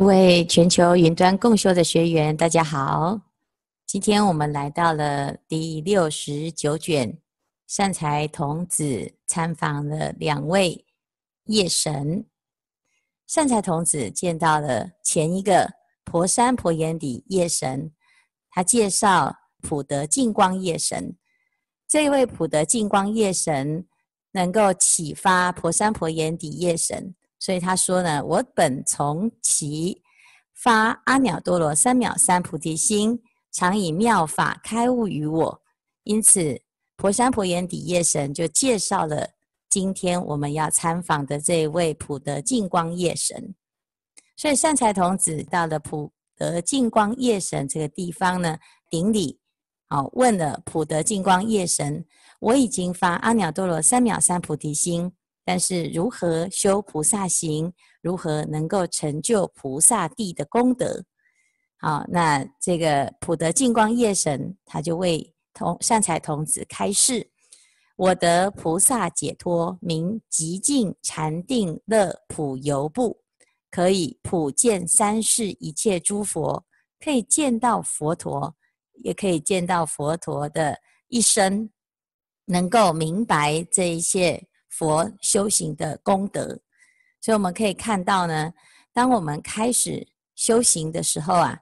各位全球云端共修的学员，大家好！今天我们来到了第六十九卷善财童子参访了两位夜神。善财童子见到了前一个婆山婆眼底夜神，他介绍普德净光夜神。这位普德净光夜神能够启发婆山婆眼底夜神。所以他说呢：“我本从其发阿耨多罗三藐三菩提心，常以妙法开悟于我。”因此，婆山婆源底叶神就介绍了今天我们要参访的这位普德净光叶神。所以善财童子到了普德净光叶神这个地方呢，顶礼，好问了普德净光叶神：“我已经发阿耨多罗三藐三菩提心。”但是如何修菩萨行，如何能够成就菩萨地的功德？好，那这个普德净光夜神他就为同善财童子开示：我得菩萨解脱，名极静禅定乐普游步，可以普见三世一切诸佛，可以见到佛陀，也可以见到佛陀的一生，能够明白这一切。佛修行的功德，所以我们可以看到呢，当我们开始修行的时候啊，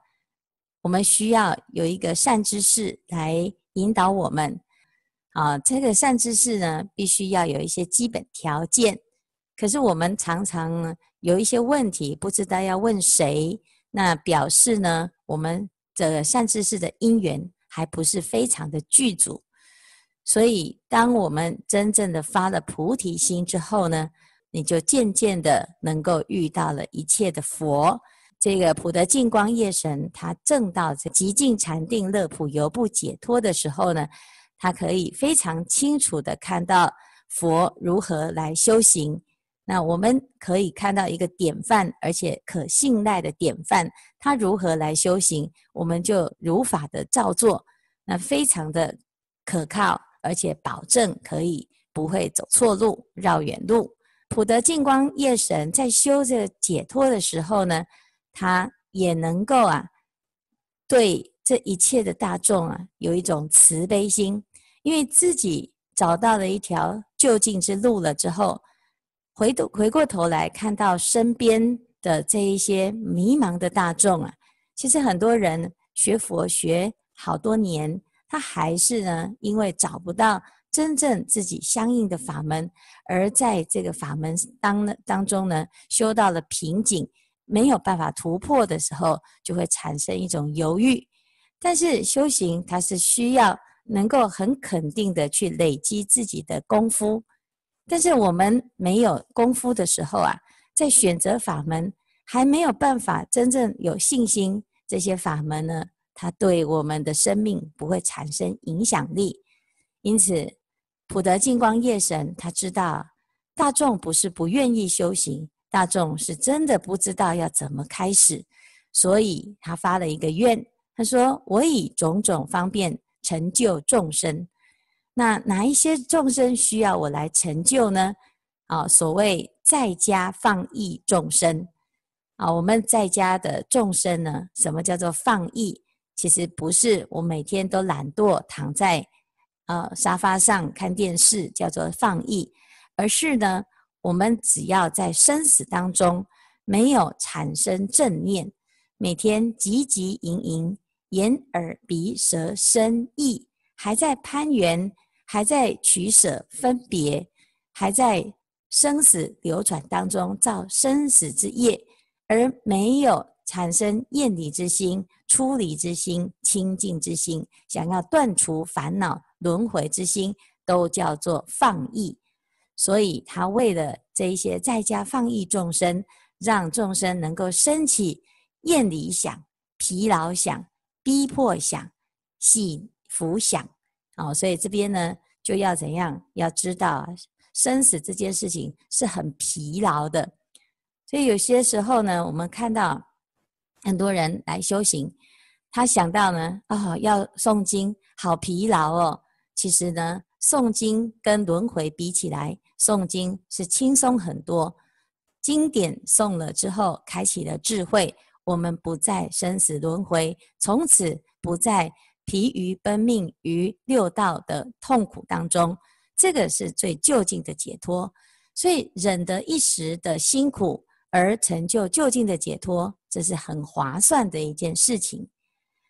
我们需要有一个善知识来引导我们。啊，这个善知识呢，必须要有一些基本条件。可是我们常常有一些问题，不知道要问谁，那表示呢，我们的善知识的因缘还不是非常的具足。所以，当我们真正的发了菩提心之后呢，你就渐渐的能够遇到了一切的佛。这个普德净光夜神，他正到这极尽禅定乐、普游不解脱的时候呢，他可以非常清楚的看到佛如何来修行。那我们可以看到一个典范，而且可信赖的典范，他如何来修行，我们就如法的照做，那非常的可靠。而且保证可以不会走错路、绕远路。普德净光夜神在修这解脱的时候呢，他也能够啊，对这一切的大众啊，有一种慈悲心，因为自己找到了一条就近之路了之后，回头回过头来看到身边的这一些迷茫的大众啊，其实很多人学佛学好多年。他还是呢，因为找不到真正自己相应的法门，而在这个法门当呢当中呢，修到了瓶颈，没有办法突破的时候，就会产生一种犹豫。但是修行它是需要能够很肯定的去累积自己的功夫，但是我们没有功夫的时候啊，在选择法门还没有办法真正有信心这些法门呢。它对我们的生命不会产生影响力，因此普德净光夜神他知道大众不是不愿意修行，大众是真的不知道要怎么开始，所以他发了一个愿，他说：“我以种种方便成就众生。”那哪一些众生需要我来成就呢？啊，所谓在家放逸众生，啊，我们在家的众生呢？什么叫做放逸？其实不是我每天都懒惰躺在呃沙发上看电视叫做放逸，而是呢，我们只要在生死当中没有产生正念，每天汲汲营营，眼耳鼻舌身意还在攀援，还在取舍分别，还在生死流转当中造生死之业，而没有产生厌离之心。出离之心、清净之心，想要断除烦恼、轮回之心，都叫做放逸。所以，他为了这一些在家放逸众生，让众生能够升起厌离想、疲劳想、逼迫想、喜福想。哦，所以这边呢，就要怎样？要知道生死这件事情是很疲劳的。所以有些时候呢，我们看到。很多人来修行，他想到呢，哦，要诵经，好疲劳哦。其实呢，诵经跟轮回比起来，诵经是轻松很多。经典诵了之后，开启了智慧，我们不再生死轮回，从此不再疲于奔命于六道的痛苦当中。这个是最就近的解脱，所以忍得一时的辛苦，而成就就近的解脱。这是很划算的一件事情，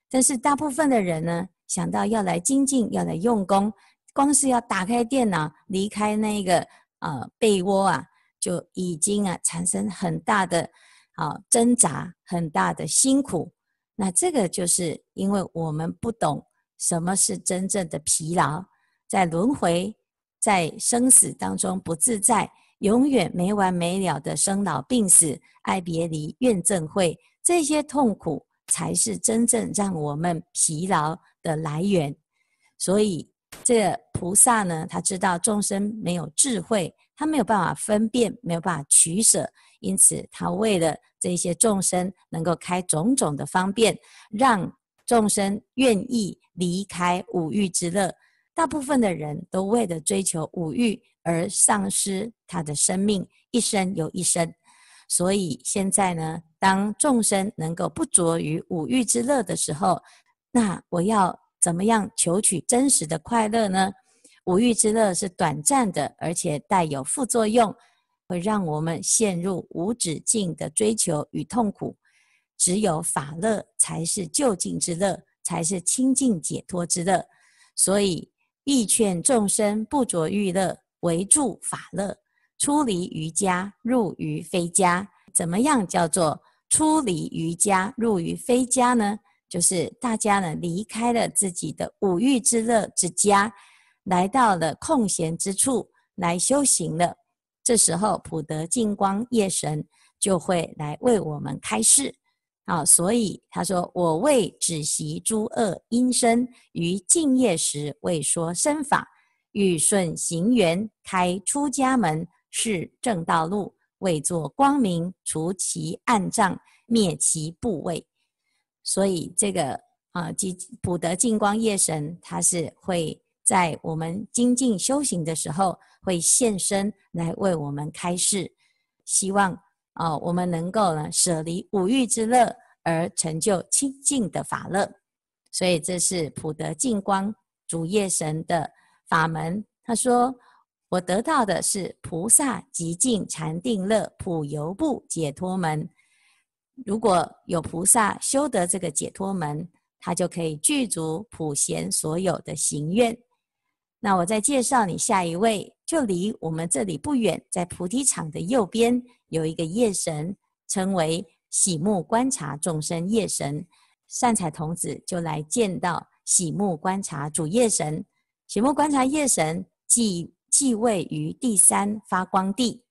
但是大部分的人呢，想到要来精进，要来用功，光是要打开电脑，离开那个呃被窝啊，就已经啊产生很大的啊挣扎，很大的辛苦。那这个就是因为我们不懂什么是真正的疲劳，在轮回、在生死当中不自在。永远没完没了的生老病死、爱别离、怨憎会，这些痛苦才是真正让我们疲劳的来源。所以，这菩萨呢，他知道众生没有智慧，他没有办法分辨，没有办法取舍，因此他为了这些众生能够开种种的方便，让众生愿意离开五欲之乐。大部分的人都为了追求五欲而丧失他的生命，一生又一生。所以现在呢，当众生能够不着于五欲之乐的时候，那我要怎么样求取真实的快乐呢？五欲之乐是短暂的，而且带有副作用，会让我们陷入无止境的追求与痛苦。只有法乐才是就近之乐，才是清净解脱之乐。所以。亦劝众生不着欲乐，唯住法乐。出离于家，入于非家。怎么样叫做出离于家，入于非家呢？就是大家呢离开了自己的五欲之乐之家，来到了空闲之处来修行了。这时候普德净光夜神就会来为我们开示。啊，所以他说：“我为止习诸恶因身，于静夜时为说身法，欲顺行缘开出家门是正道路，为作光明除其暗障，灭其部位。”所以这个啊，吉普德净光夜神他是会在我们精进修行的时候会现身来为我们开示，希望。哦，我们能够呢舍离五欲之乐，而成就清净的法乐，所以这是普德净光主业神的法门。他说：“我得到的是菩萨极净禅定乐，普游步解脱门。如果有菩萨修得这个解脱门，他就可以具足普贤所有的行愿。那我再介绍你下一位。”就离我们这里不远，在菩提场的右边有一个夜神，称为喜目观察众生夜神。善财童子就来见到喜目观察主夜神。喜目观察夜神即继位于第三发光地。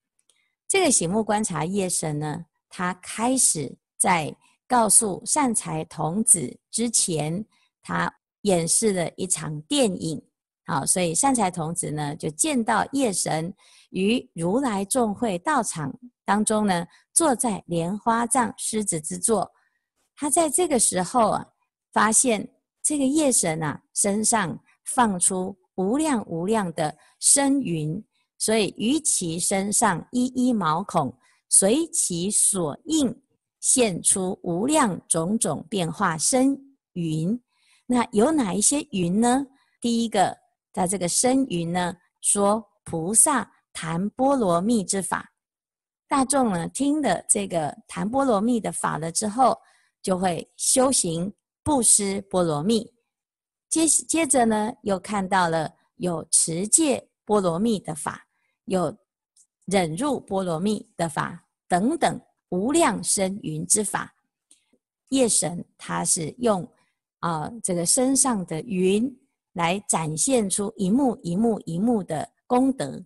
这个喜目观察夜神呢，他开始在告诉善财童子之前，他演示了一场电影。好，所以善财童子呢，就见到夜神于如来众会道场当中呢，坐在莲花座、狮子之座。他在这个时候啊，发现这个夜神啊，身上放出无量无量的身云，所以于其身上一一毛孔，随其所应现出无量种种变化身云。那有哪一些云呢？第一个。那这个声云呢？说菩萨谈波罗蜜之法，大众呢听了这个谈波罗蜜的法了之后，就会修行布施波罗蜜。接接着呢，又看到了有持戒波罗蜜的法，有忍辱波罗蜜的法等等无量身云之法。夜神他是用啊这个身上的云。来展现出一幕一幕一幕的功德，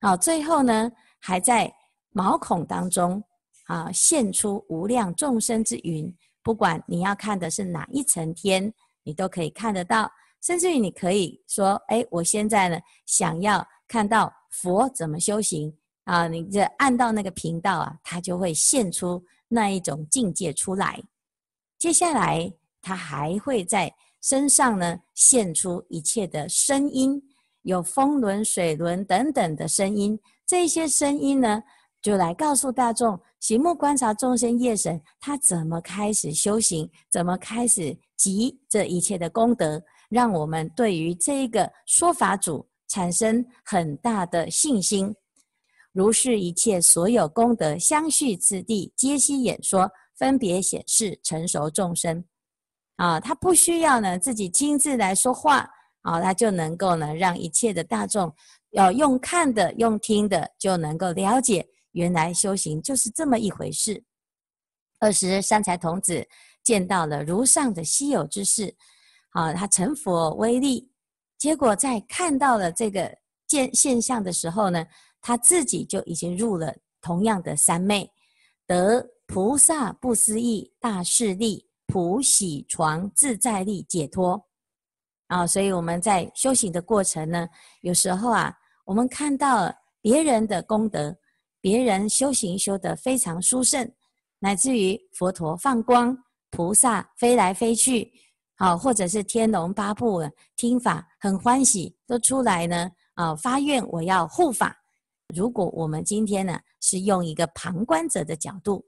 好，最后呢，还在毛孔当中啊，现出无量众生之云。不管你要看的是哪一层天，你都可以看得到。甚至于，你可以说，哎，我现在呢，想要看到佛怎么修行啊？你这按到那个频道啊，它就会现出那一种境界出来。接下来，它还会在。身上呢，现出一切的声音，有风轮、水轮等等的声音。这些声音呢，就来告诉大众，醒目观察众生业神，他怎么开始修行，怎么开始集这一切的功德，让我们对于这一个说法主产生很大的信心。如是，一切所有功德相续之地，皆悉演说，分别显示成熟众生。啊，他不需要呢，自己亲自来说话啊，他就能够呢，让一切的大众要用看的、用听的就能够了解，原来修行就是这么一回事。二十三才童子见到了如上的稀有之事，啊，他成佛威力，结果在看到了这个现现象的时候呢，他自己就已经入了同样的三昧，得菩萨不思议大势力。普喜床自在力解脱啊！所以我们在修行的过程呢，有时候啊，我们看到别人的功德，别人修行修得非常殊胜，乃至于佛陀放光，菩萨飞来飞去，好，或者是天龙八部听法很欢喜，都出来呢啊，发愿我要护法。如果我们今天呢，是用一个旁观者的角度。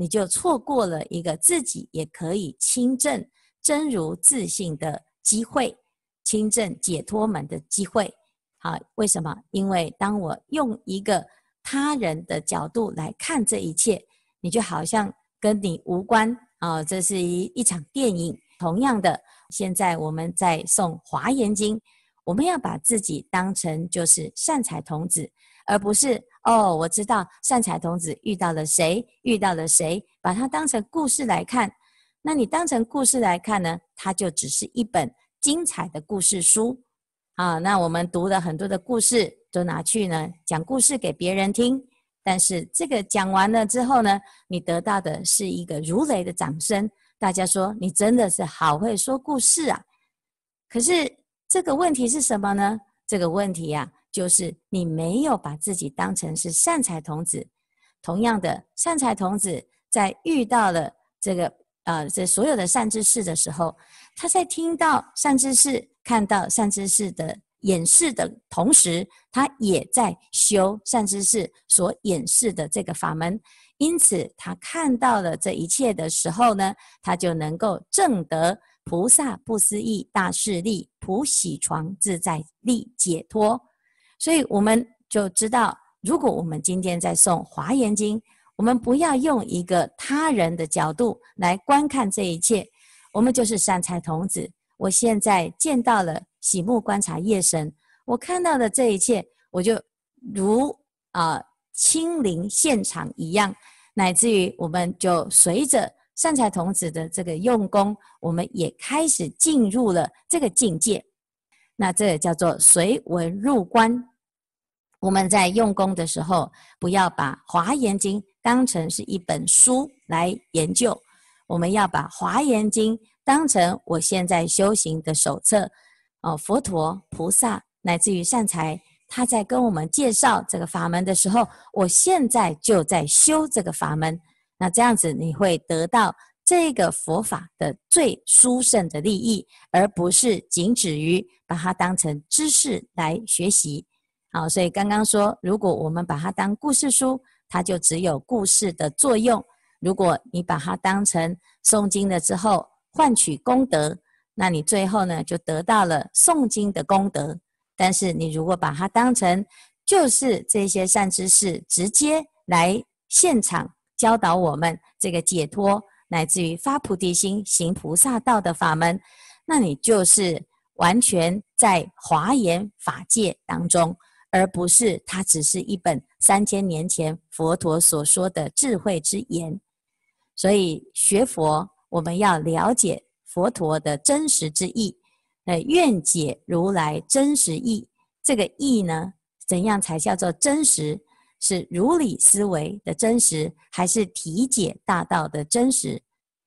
你就错过了一个自己也可以亲证真如自信的机会，亲证解脱门的机会。好，为什么？因为当我用一个他人的角度来看这一切，你就好像跟你无关啊。这是一一场电影。同样的，现在我们在诵《华严经》，我们要把自己当成就是善财童子。而不是哦，我知道善财童子遇到了谁，遇到了谁，把它当成故事来看。那你当成故事来看呢？它就只是一本精彩的故事书啊。那我们读了很多的故事，都拿去呢讲故事给别人听。但是这个讲完了之后呢，你得到的是一个如雷的掌声。大家说你真的是好会说故事啊。可是这个问题是什么呢？这个问题呀。就是你没有把自己当成是善财童子，同样的善财童子在遇到了这个啊这所有的善知识的时候，他在听到善知识看到善知识的演示的同时，他也在修善知识所演示的这个法门，因此他看到了这一切的时候呢，他就能够证得菩萨不思议大势力、普喜床自在力解脱。所以我们就知道，如果我们今天在诵《华严经》，我们不要用一个他人的角度来观看这一切。我们就是善财童子，我现在见到了喜目观察夜神，我看到的这一切，我就如啊亲临现场一样，乃至于我们就随着善财童子的这个用功，我们也开始进入了这个境界。那这叫做随文入观。我们在用功的时候，不要把《华严经》当成是一本书来研究，我们要把《华严经》当成我现在修行的手册。哦，佛陀、菩萨乃至于善财，他在跟我们介绍这个法门的时候，我现在就在修这个法门。那这样子，你会得到这个佛法的最殊胜的利益，而不是仅止于把它当成知识来学习。好，所以刚刚说，如果我们把它当故事书，它就只有故事的作用；如果你把它当成诵经了之后换取功德，那你最后呢就得到了诵经的功德。但是你如果把它当成就是这些善知识直接来现场教导我们这个解脱，乃至于发菩提心、行菩萨道的法门，那你就是完全在华严法界当中。而不是它只是一本三千年前佛陀所说的智慧之言，所以学佛我们要了解佛陀的真实之意，呃，愿解如来真实意。这个意呢，怎样才叫做真实？是如理思维的真实，还是体解大道的真实？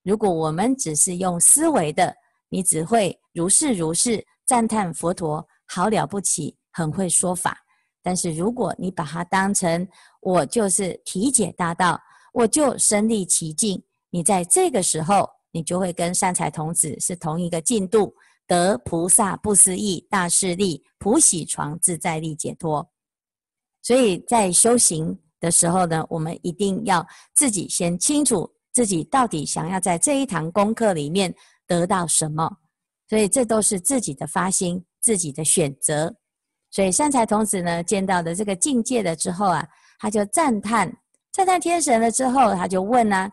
如果我们只是用思维的，你只会如是如是赞叹佛陀，好了不起，很会说法。但是如果你把它当成我就是体解大道，我就身历其境，你在这个时候，你就会跟善财童子是同一个进度，得菩萨不思议大势力、普喜床自在力解脱。所以在修行的时候呢，我们一定要自己先清楚自己到底想要在这一堂功课里面得到什么，所以这都是自己的发心、自己的选择。所以善财童子呢，见到的这个境界了之后啊，他就赞叹，赞叹天神了之后，他就问呢，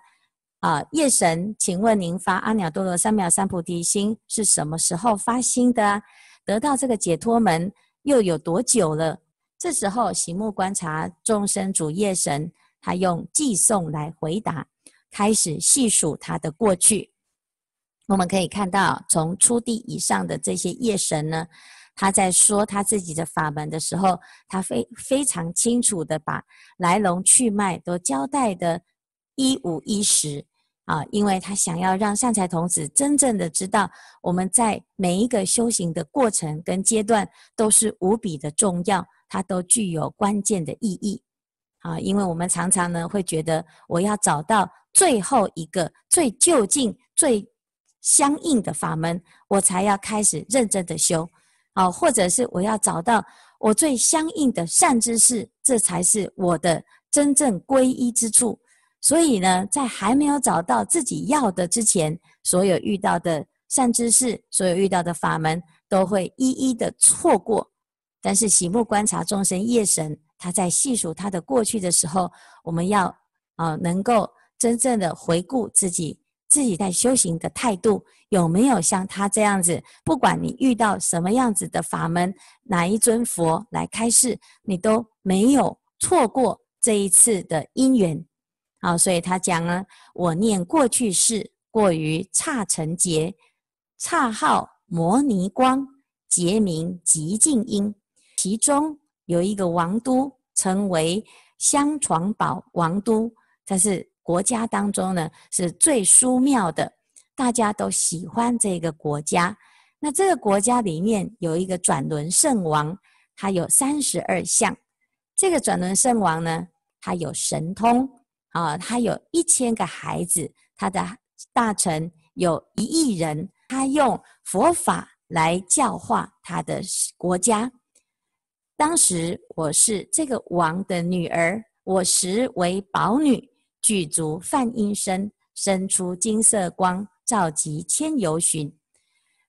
啊夜神，请问您发阿耨多罗三藐三菩提心是什么时候发心的？得到这个解脱门又有多久了？这时候，醒目观察众生主夜神，他用偈颂来回答，开始细数他的过去。我们可以看到，从初地以上的这些夜神呢。他在说他自己的法门的时候，他非非常清楚的把来龙去脉都交代的一五一十啊，因为他想要让善财童子真正的知道，我们在每一个修行的过程跟阶段都是无比的重要，它都具有关键的意义啊，因为我们常常呢会觉得，我要找到最后一个最就近最相应的法门，我才要开始认真的修。啊，或者是我要找到我最相应的善知识，这才是我的真正皈依之处。所以呢，在还没有找到自己要的之前，所有遇到的善知识，所有遇到的法门，都会一一的错过。但是喜目观察众生业神，他在细数他的过去的时候，我们要啊，能够真正的回顾自己。自己在修行的态度有没有像他这样子？不管你遇到什么样子的法门，哪一尊佛来开示，你都没有错过这一次的因缘。好，所以他讲呢，我念过去世，过于刹尘劫，刹号摩尼光，劫名极静音，其中有一个王都，称为香床宝王都，他是。国家当中呢是最殊妙的，大家都喜欢这个国家。那这个国家里面有一个转轮圣王，他有三十二相。这个转轮圣王呢，他有神通啊，他有一千个孩子，他的大臣有一亿人，他用佛法来教化他的国家。当时我是这个王的女儿，我实为宝女。具足梵音声，生出金色光，照及千由旬。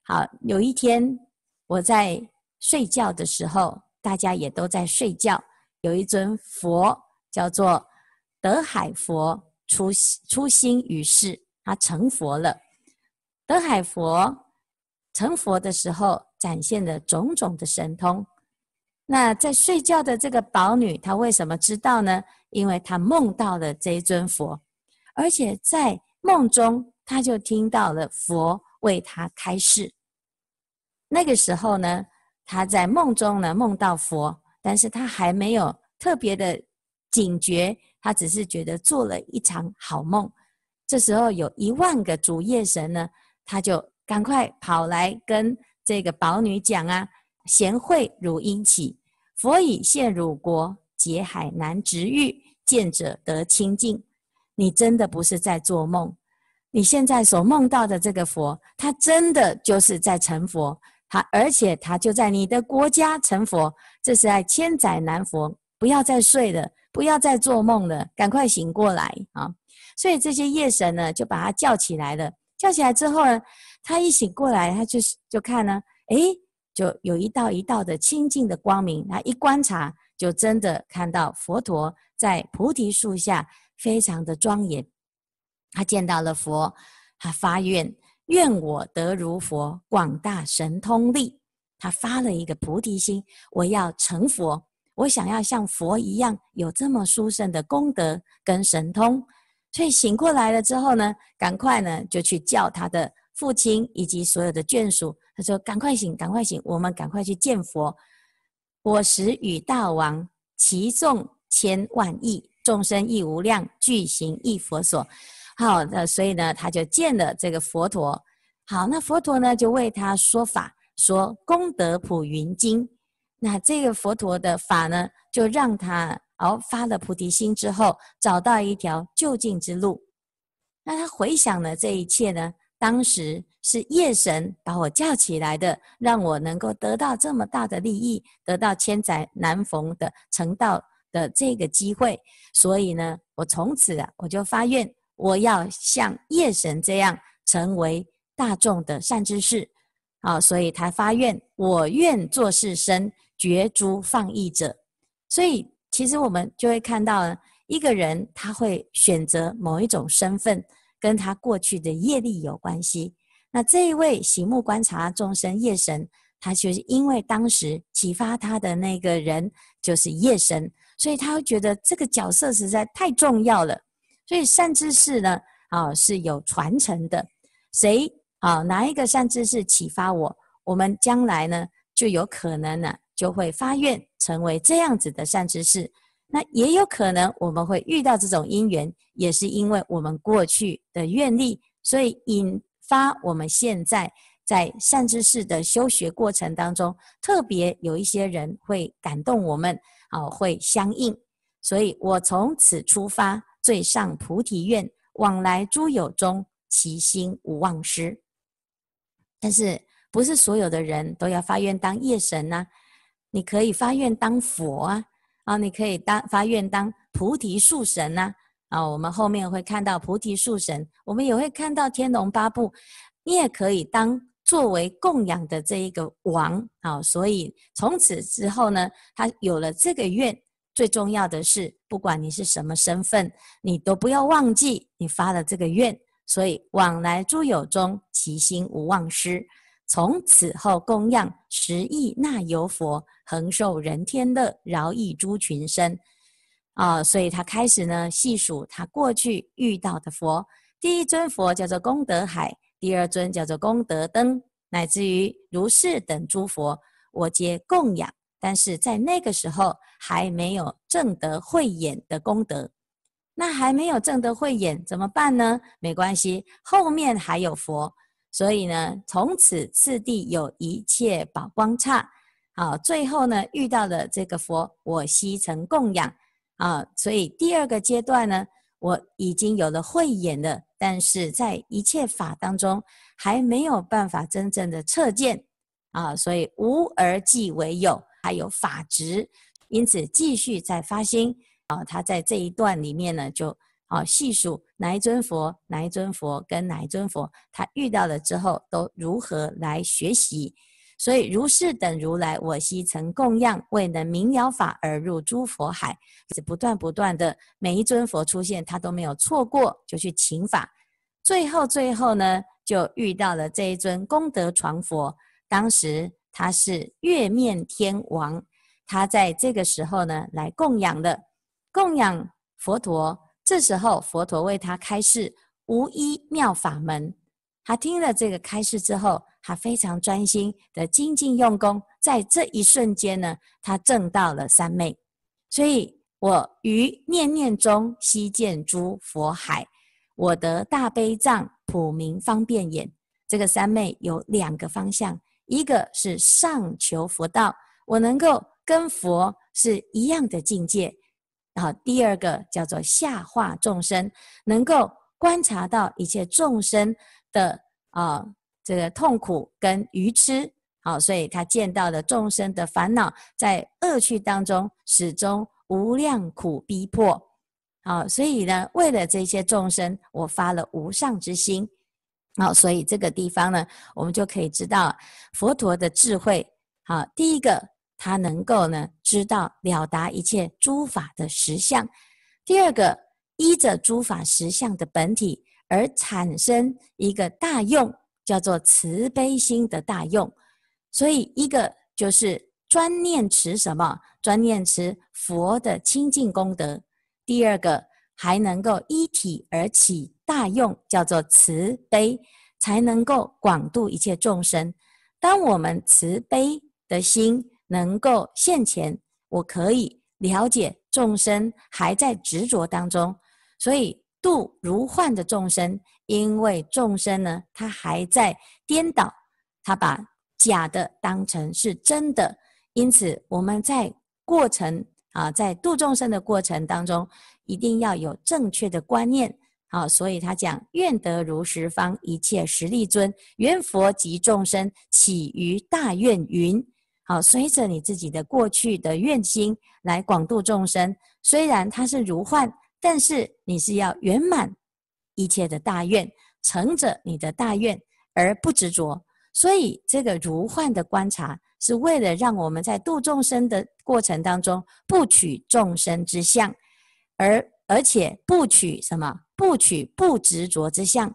好，有一天我在睡觉的时候，大家也都在睡觉。有一尊佛叫做德海佛出出心于世，他成佛了。德海佛成佛的时候展现了种种的神通，那在睡觉的这个宝女，她为什么知道呢？因为他梦到了这一尊佛，而且在梦中他就听到了佛为他开示。那个时候呢，他在梦中呢梦到佛，但是他还没有特别的警觉，他只是觉得做了一场好梦。这时候有一万个主夜神呢，他就赶快跑来跟这个宝女讲啊：贤惠如英起，佛已现汝国。劫海难直遇，见者得清净。你真的不是在做梦，你现在所梦到的这个佛，他真的就是在成佛，他而且他就在你的国家成佛，这是在千载难逢，不要再睡了，不要再做梦了，赶快醒过来啊！所以这些夜神呢，就把他叫起来了。叫起来之后呢，他一醒过来，他就是就看呢，诶，就有一道一道的清净的光明。他一观察。就真的看到佛陀在菩提树下非常的庄严，他见到了佛，他发愿愿我得如佛广大神通力，他发了一个菩提心，我要成佛，我想要像佛一样有这么殊胜的功德跟神通，所以醒过来了之后呢，赶快呢就去叫他的父亲以及所有的眷属，他说赶快醒，赶快醒，我们赶快去见佛。我时与大王，其众千万亿，众生亦无量，具行一佛所。好，那所以呢，他就见了这个佛陀。好，那佛陀呢，就为他说法，说《功德普云经》。那这个佛陀的法呢，就让他哦发了菩提心之后，找到一条就近之路。那他回想了这一切呢？当时是夜神把我叫起来的，让我能够得到这么大的利益，得到千载难逢的成道的这个机会。所以呢，我从此啊，我就发愿，我要像夜神这样，成为大众的善知识。好，所以他发愿，我愿做士生，绝诸放逸者。所以其实我们就会看到，一个人他会选择某一种身份。跟他过去的业力有关系。那这一位喜目观察众生业神，他就是因为当时启发他的那个人就是业神，所以他会觉得这个角色实在太重要了。所以善知识呢，啊是有传承的，谁啊哪一个善知识启发我，我们将来呢就有可能呢就会发愿成为这样子的善知识。那也有可能我们会遇到这种因缘，也是因为我们过去的愿力，所以引发我们现在在善知识的修学过程当中，特别有一些人会感动我们啊，会相应。所以我从此出发，最上菩提愿，往来诸友中，其心无忘失。但是不是所有的人都要发愿当夜神呢？你可以发愿当佛啊。啊，你可以当发愿当菩提树神呐！啊，我们后面会看到菩提树神，我们也会看到天龙八部，你也可以当作为供养的这一个王啊。所以从此之后呢，他有了这个愿。最重要的是，不管你是什么身份，你都不要忘记你发的这个愿。所以往来诸友中，其心无忘失。从此后供养十亿那由佛，恒受人天乐，饶益诸群生。啊，所以他开始呢，细数他过去遇到的佛。第一尊佛叫做功德海，第二尊叫做功德灯，乃至于如是等诸佛，我皆供养。但是在那个时候还没有正德慧眼的功德，那还没有正德慧眼怎么办呢？没关系，后面还有佛。所以呢，从此次第有一切宝光刹，好，最后呢遇到的这个佛，我悉成供养啊。所以第二个阶段呢，我已经有了慧眼了，但是在一切法当中还没有办法真正的测见啊。所以无而即为有，还有法执，因此继续在发心啊。他在这一段里面呢，就。啊，细数哪一尊佛，哪一尊佛跟哪一尊佛，他遇到了之后都如何来学习？所以如是等如来，我昔曾供养，未能明了法而入诸佛海，是不断不断的每一尊佛出现，他都没有错过，就去请法。最后最后呢，就遇到了这一尊功德传佛，当时他是月面天王，他在这个时候呢来供养的，供养佛陀。这时候，佛陀为他开示无一妙法门。他听了这个开示之后，他非常专心的精进用功，在这一瞬间呢，他证到了三昧。所以我于念念中悉见诸佛海，我得大悲藏普明方便眼。这个三昧有两个方向，一个是上求佛道，我能够跟佛是一样的境界。好，第二个叫做下化众生，能够观察到一切众生的啊这个痛苦跟愚痴，好，所以他见到的众生的烦恼，在恶趣当中始终无量苦逼迫，好，所以呢，为了这些众生，我发了无上之心，好，所以这个地方呢，我们就可以知道佛陀的智慧。好，第一个。他能够呢，知道了达一切诸法的实相。第二个，依着诸法实相的本体而产生一个大用，叫做慈悲心的大用。所以，一个就是专念持什么？专念持佛的清净功德。第二个，还能够依体而起大用，叫做慈悲，才能够广度一切众生。当我们慈悲的心。能够现前，我可以了解众生还在执着当中，所以度如幻的众生，因为众生呢，他还在颠倒，他把假的当成是真的，因此我们在过程啊，在度众生的过程当中，一定要有正确的观念啊，所以他讲愿得如十方一切实力尊，愿佛及众生起于大愿云。好，随着你自己的过去的愿心来广度众生。虽然它是如幻，但是你是要圆满一切的大愿，乘着你的大愿而不执着。所以，这个如幻的观察，是为了让我们在度众生的过程当中不取众生之相，而而且不取什么？不取不执着之相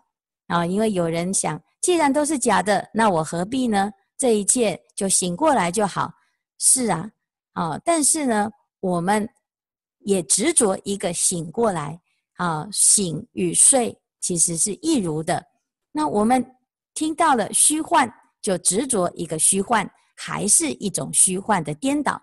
啊！因为有人想，既然都是假的，那我何必呢？这一切。就醒过来就好，是啊，哦，但是呢，我们也执着一个醒过来，啊，醒与睡其实是一如的。那我们听到了虚幻，就执着一个虚幻，还是一种虚幻的颠倒。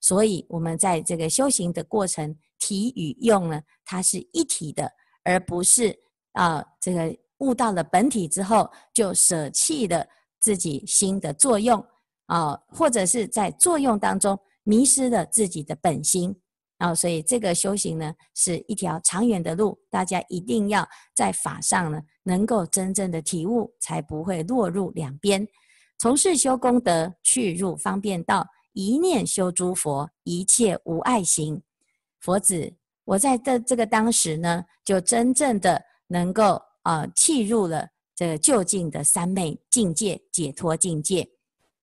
所以，我们在这个修行的过程，体与用呢，它是一体的，而不是啊，这个悟到了本体之后，就舍弃了自己心的作用。啊，或者是在作用当中迷失了自己的本心啊，所以这个修行呢是一条长远的路，大家一定要在法上呢能够真正的体悟，才不会落入两边。从事修功德，去入方便道，一念修诸佛，一切无碍行。佛子，我在这这个当时呢，就真正的能够啊契入了这个近的三昧境界、解脱境界。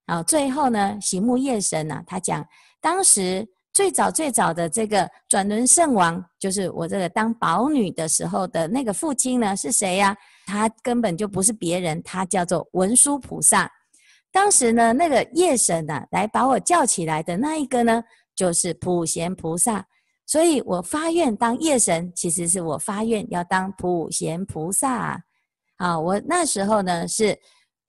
啊，最后呢，醒目夜神呢，他讲，当时最早最早的这个转轮圣王，就是我这个当宝女的时候的那个父亲呢，是谁呀？他根本就不是别人，他叫做文殊菩萨。当时呢，那个夜神呢，来把我叫起来的那一个呢，就是普贤菩萨。所以我发愿当夜神，其实是我发愿要当普贤菩萨。啊，我那时候呢是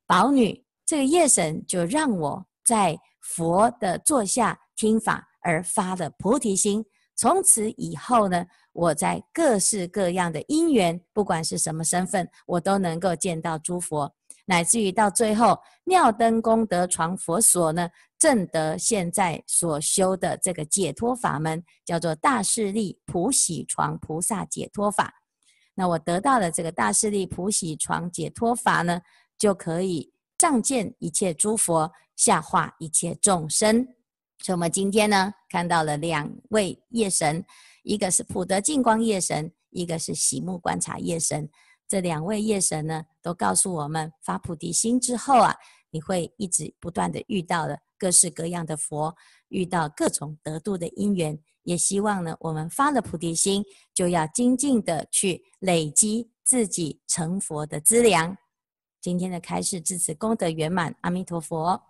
宝女。这个夜神就让我在佛的座下听法而发的菩提心，从此以后呢，我在各式各样的因缘，不管是什么身份，我都能够见到诸佛，乃至于到最后妙灯功德床佛所呢，正得现在所修的这个解脱法门，叫做大势力普喜床菩萨解脱法。那我得到的这个大势力普喜床解脱法呢，就可以。上见一切诸佛，下化一切众生。所以我们今天呢，看到了两位夜神，一个是普德净光夜神，一个是喜目观察夜神。这两位夜神呢，都告诉我们，发菩提心之后啊，你会一直不断的遇到了各式各样的佛，遇到各种得度的因缘。也希望呢，我们发了菩提心，就要精进的去累积自己成佛的资粮。今天的开示至此功德圆满，阿弥陀佛。